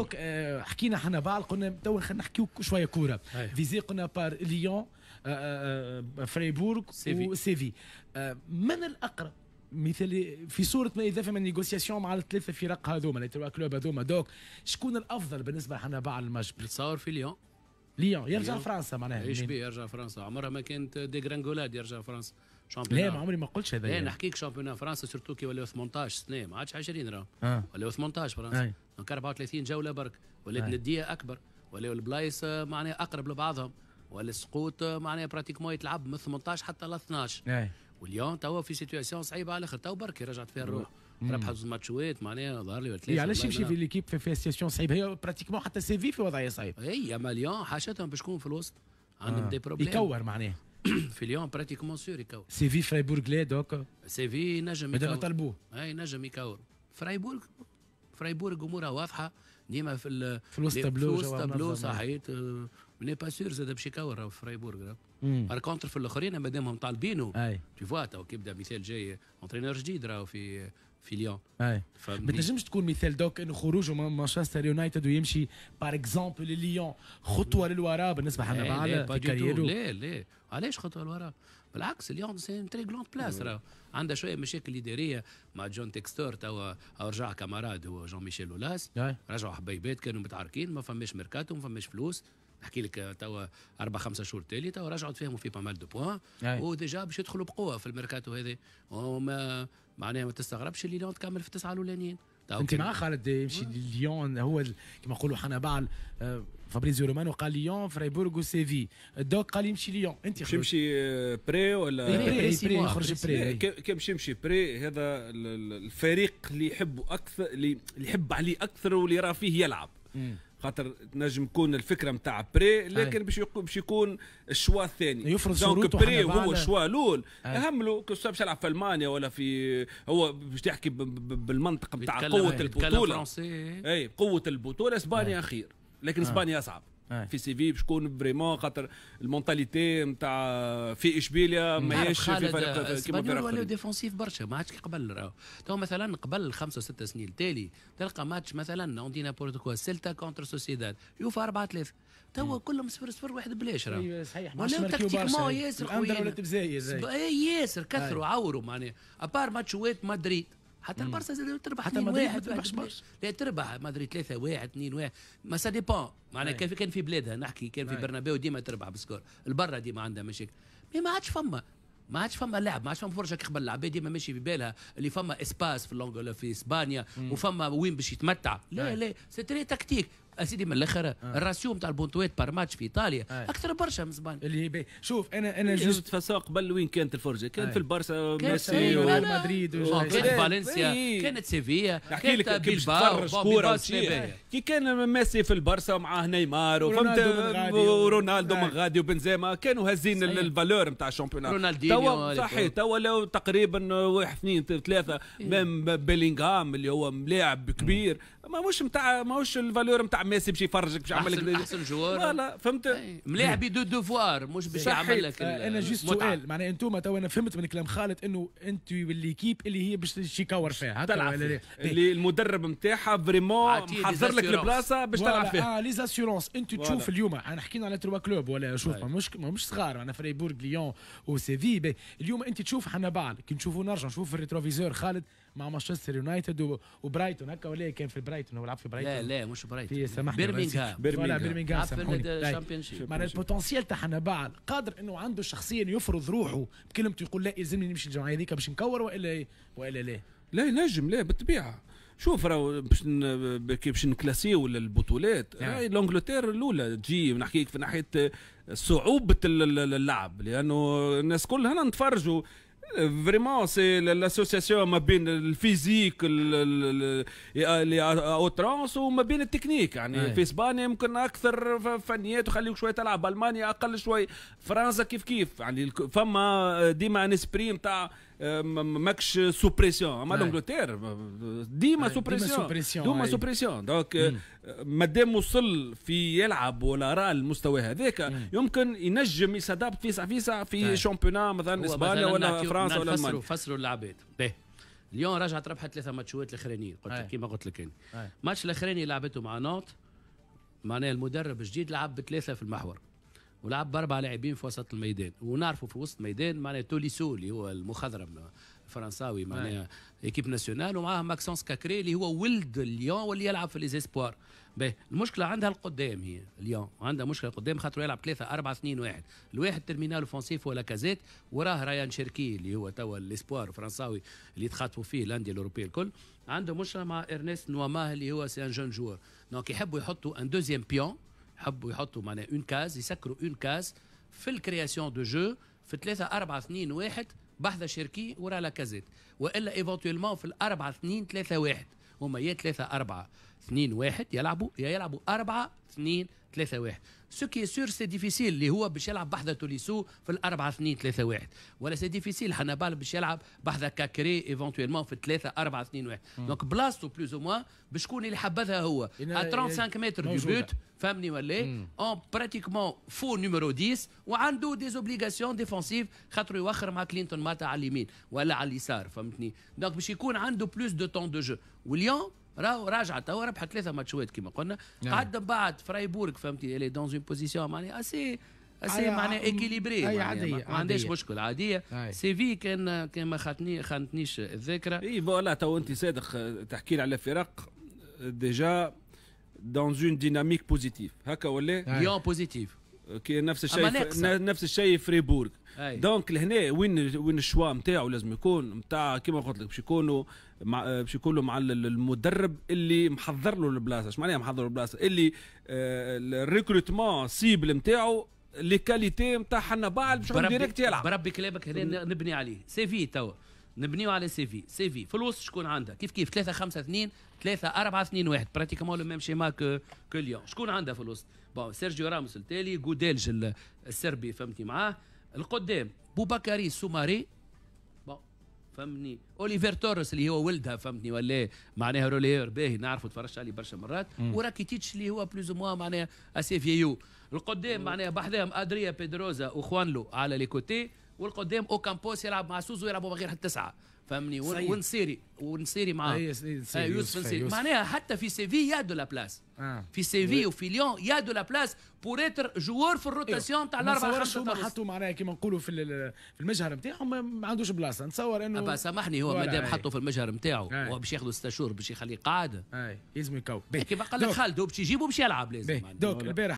اوكي euh, حكينا حنا بعض قلنا تو خلينا نحكيو شويه كوره فيزي قلنا بار ليون فريبورغ وسيفي من الاقرب مثال في صوره ما اذا فما نيغوسياسيون مع الثلاثه فرق هذوما اللي توا كلوب هذوما دوك شكون الافضل بالنسبه لحنا باع المجبر؟ نتصور في ليون ليون يرجع ليون. فرنسا معناها ايش بيه يرجع فرنسا عمرها ما كانت ديغرانغولاد يرجع فرنسا شامبيون لا ما عمري ما قلتش هذا لا نحكيك شامبيون فرنسا سورتو كي ولاو 18 سنه ما عادش 20 راهو آه. ولاو 18 فرنسا دونك 34 جوله برك ولا النديه اكبر ولا البلايص آه، معناها اقرب لبعضهم ولا السقوط آه، معناها براتيكمون يتلعب من 18 حتى ل 12 أي. واليوم توا في سيتياسيون صعيبه على الاخر تو برك رجعت فيها الروح ربحت زوج ماتشات معناها ظهر لي إيه، ثلاثه علاش يمشي في ليكيب في, سيتياسيون صعيبه هي براتيكمون حتى سيفي في وضعيه صعيبه اي اما ليون حاشتهم باش في الوسط عندهم آه. دي بروبليم يكور معناها في ليون براتيكمون سور يكور سيفي فرايبورغ لا دوك سيفي إيه، نجم يكور مادام طلبوه اي نجم يكور فرايبورغ فرايبورغ امورها واضحه ديما في في الوسط تابلو الوسط تابلو صحيت مني با سور زاد بشيكاور راه في فرايبورغ بار كونتر في الاخرين مادامهم طالبينه تو فوا تو كيبدا مثال جاي اونترينور جديد راهو في في ليون اي ما تنجمش تكون مثال دوك انه خروج مانشستر يونايتد ويمشي بار اكزومبل ليون خطوه للوراء بالنسبه حنا إيه، بعد لا لا علاش خطوه للوراء بالعكس اليوم سي تري جروند بلاس عندها شويه مشاكل اداريه مع جون تكستور توا رجع كامراد هو جون ميشيل اولاس رجعوا حبيبات كانوا متعاركين ما فماش ميركاتو ما فماش فلوس نحكي لك توا اربع خمسة شهور تالي توا رجعوا تفهموا في بامال دو بوان وديجا باش يدخلوا بقوه في الميركاتو هذا وما معناها ما تستغربش اللي تكمل في التسعه الاولانيين طيب، انت مع خالد يمشي لليون هو كما نقولوا حنا بعض آه، فابريزيو رومانو قال ليون فريبورغ وسيفي دوك قال يمشي ليون انت باش يمشي آه، بري ولا بري يخرج بري كي باش يمشي بري هذا الفريق اللي يحبه اكثر اللي يحب عليه اكثر واللي راه فيه يلعب خاطر تنجم تكون الفكره نتاع بري لكن باش باش يكون الشوا الثاني يفرض دونك بري هو الشوا الاول اهم له باش يلعب في المانيا ولا في هو باش تحكي بالمنطق نتاع قوه البطوله اي قوه البطوله اسبانيا خير لكن اسبانيا اصعب في سي في يكون فريمون خاطر المونتاليتي نتاع في اشبيليا ماهيش في فريق كيما فريق ولاو ديفونسيف برشا ما عادش قبل راهو تو مثلا قبل خمسة وستة سنين التالي تلقى ماتش مثلا اوندينا كوا سيلتا كونتر سوسيداد يوفا اربعة ثلاثة. توا كلهم صفر صفر واحد بلاش راهو أيوة، صحيح ولاو تكتيكمون ياسر خويا إيه، ياسر كثروا عوروا معناها ابار ماتش وات مدريد حتى البارسا زاد تربح 2 واحد لا تربح مدريد ثلاثة واحد اثنين واحد ما سا ديبون معناها كان كان في بلادها نحكي كان في برنابيو ديما تربح بسكور البرا ديما عندها مشاكل مي ما عادش فما ما عادش فما لعب ما عادش فما فرجه قبل العباد ديما ماشي في بالها اللي فما اسباس في في اسبانيا وفما وين باش يتمتع لا لا سي تري تكتيك اسيدي من الاخر آه. الراسيو نتاع البونتويت بار ماتش في ايطاليا آه. اكثر برشا من زبان اللي بي. شوف انا انا إيه، جوز فساق قبل وين كانت الفرجه كانت آه. في البارسا ميسي ومدريد كانت إيه. فالنسيا إيه. كانت سيفيا كانت لك بالباو كوره آه. كي كان ميسي في البارسا معاه نيمار وفهمت ورونالدو من غادي آه. وبنزيما كانوا هازين الفالور نتاع الشامبيون رونالدينيو صحيح توا لو تقريبا واحد اثنين ثلاثه بيلينغهام اللي هو ملاعب كبير ماهوش نتاع ماهوش الفالور نتاع ميسي باش يفرجك باش يعمل لك احسن جوار لا فهمت بي دو دوفوار مش باش يعمل لك آه، انا جيست سؤال معناها انتم تو انا فهمت من كلام خالد انه انت والليكيب اللي هي باش يكور فيها تلعب إيه. اللي المدرب نتاعها فريمون محضر لك البلاصه باش تلعب فيها اه لي زاسيورونس انت تشوف اليوم انا حكينا على تروا كلوب ولا شوف مش مش صغار انا فريبورغ ليون وسيفي اليوم انت تشوف حنا بعد كي نشوفوا نرجع نشوف الريتروفيزور خالد مع مانشستر يونايتد وبرايتون هكا ولا كان في برايتون هو لعب في برايتون لا لا مش برايتون في سامحني بيرمنغهام بيرمنغهام لعب في معناها البوتنسيال تاع بعد قادر انه عنده شخصيا يفرض روحه بكلمته يقول لا يلزمني نمشي الجمعيه هذيك باش نكور والا إيه؟ والا لا لا نجم لا بالطبيعه شوف راهو باش باش نكلاسيو البطولات يعني. نعم. لونجلتير الاولى تجي نحكيك في ناحيه صعوبه اللعب لانه الناس كلها نتفرجوا فريمون سي لاسوسياسيون ما بين الفيزيك اللي اوترانس وما بين التكنيك يعني أي. في اسبانيا يمكن اكثر فنيات وخليك شويه تلعب المانيا اقل شويه فرنسا كيف كيف يعني فما آه، ديما ان اسبري نتاع ماكش سوبريسيون اما لانجلتير ديما سوبريسيون ديما سوبريسيون دونك مادام وصل في يلعب ولا راه المستوى هذاك يمكن ينجم يسادب فيسع فيسع في شامبيونا مثلا اسبانيا ولا فرنسا ولا المانيا فسروا اللعبات اليوم رجعت ربحت ثلاثه ماتشات الاخرانيين قلت لك كيما قلت لك انا الماتش الاخراني لعبته مع نوت معناها المدرب الجديد لعب بثلاثه في المحور ولعب باربع لاعبين في وسط الميدان ونعرفوا في وسط الميدان معناها توليسو اللي هو المخضرم الفرنساوي نعم. معناها ايكيب ناسيونال ومعاه ماكسونس كاكري اللي هو ولد ليون واللي يلعب في ليزيسبوار باهي المشكله عندها القدام هي ليون عندها مشكله قدام خاطر يلعب ثلاثة أربعة اثنين واحد الواحد ترمينال اوفونسيف ولا كازيت وراه رايان شيركي اللي هو توا الاسبوار الفرنساوي اللي تخاطبوا فيه الانديه الاوروبيه الكل عنده مشكله مع ارنست نواماه اللي هو سي ان جون جور دونك يحبوا يحطوا ان دوزيام بيون حبوا يحطوا معناها اون كاز يسكروا اون كاز في الكرياسيون دو جو في ثلاثة أربعة اثنين واحد بحذا شركي ورا لا كازيت والا ايفونتويلمون في الأربعة اثنين ثلاثة واحد هما يا ثلاثة أربعة اثنين واحد يلعبوا يا يلعبوا أربعة اثنين 3 1 سو كي سور سي ديفيسيل اللي هو باش يلعب بحذا توليسو في الأربعة اثنين 3 1 ولا سي ديفيسيل حنابال باش يلعب بحذا كاكري ايفونتويلمون في الثلاثة أربعة اثنين واحد دونك بلاصتو بلوز او موان باش شكون اللي حبذها هو 35 متر دو بوت فهمني ولا اون براتيكمون فو نيميرو 10 وعنده دي زوبليغاسيون ديفونسيف خاطر يوخر مع كلينتون ماتا على اليمين ولا على اليسار فهمتني دونك باش يكون عنده بلوس دو تون دو جو واليوم راهو راجع توا ربحت ثلاثه ماتشوات كما قلنا نعم. قعد بعد فرايبورغ فهمتي اللي دون اون بوزيسيون معناها اسي اسي معناها ايكيليبري اي عادية ما عندهاش مشكل عاديه سيفي كان كان ما خانتني خانتنيش الذاكره اي فوالا تو انت صادق تحكي لي على فرق ديجا دون اون ديناميك بوزيتيف هكا ولا ليون بوزيتيف نفس الشيء نفس الشيء فريبورغ دونك لهنا وين وين الشوا نتاعو لازم يكون نتاع كيما قلت لك باش يكونوا باش يكونوا مع المدرب اللي محضر له البلاصه اش معناها محضر له البلاصه اللي آه، الريكروتمون سيبل نتاعو لي كاليتي نتاع حنا بعد باش ديريكت يلعب بربي كلامك هنا نبني عليه سي في توا نبنيو على سي في سي في في الوسط شكون عندها كيف كيف 3 5 2 3 4 2 1 براتيكمون لو ميم شيما كو ليون شكون عندها في الوسط بون سيرجيو راموس التالي جوديلج السربي فهمتني معاه القدام بوبكاري سوماري فهمني اوليفير تورس اللي هو ولدها فهمتني ولا معناها روليير باهي نعرفه تفرجت عليه برشا مرات وراكيتيتش اللي هو بلوز موا معناها اسي فيو القدام معناها بحذاهم ادريا بيدروزا وخوانلو على لي كوتي والقدام اوكامبوس يلعب مع سوزو يلعبوا غير التسعه فهمني ونصيري ونصيري معاه إيه، إيه، إيه، يوسف, نصيري معناها حتى في سيفي يا دو لا بلاس آه. في سيفي وفي ليون يا دو لا بلاس بور اتر جوار في الروتاسيون تاع الاربع خمسه هما حطوا معناها كيما نقولوا في في المجهر نتاعهم ما عندوش بلاصه نتصور انه أبا سامحني هو مادام حطوا في المجهر نتاعو هو باش ياخذوا ست شهور باش يخليه قاعده لازم يكو كيما قال لك خالد هو باش يجيبه باش يلعب لازم دوك البارح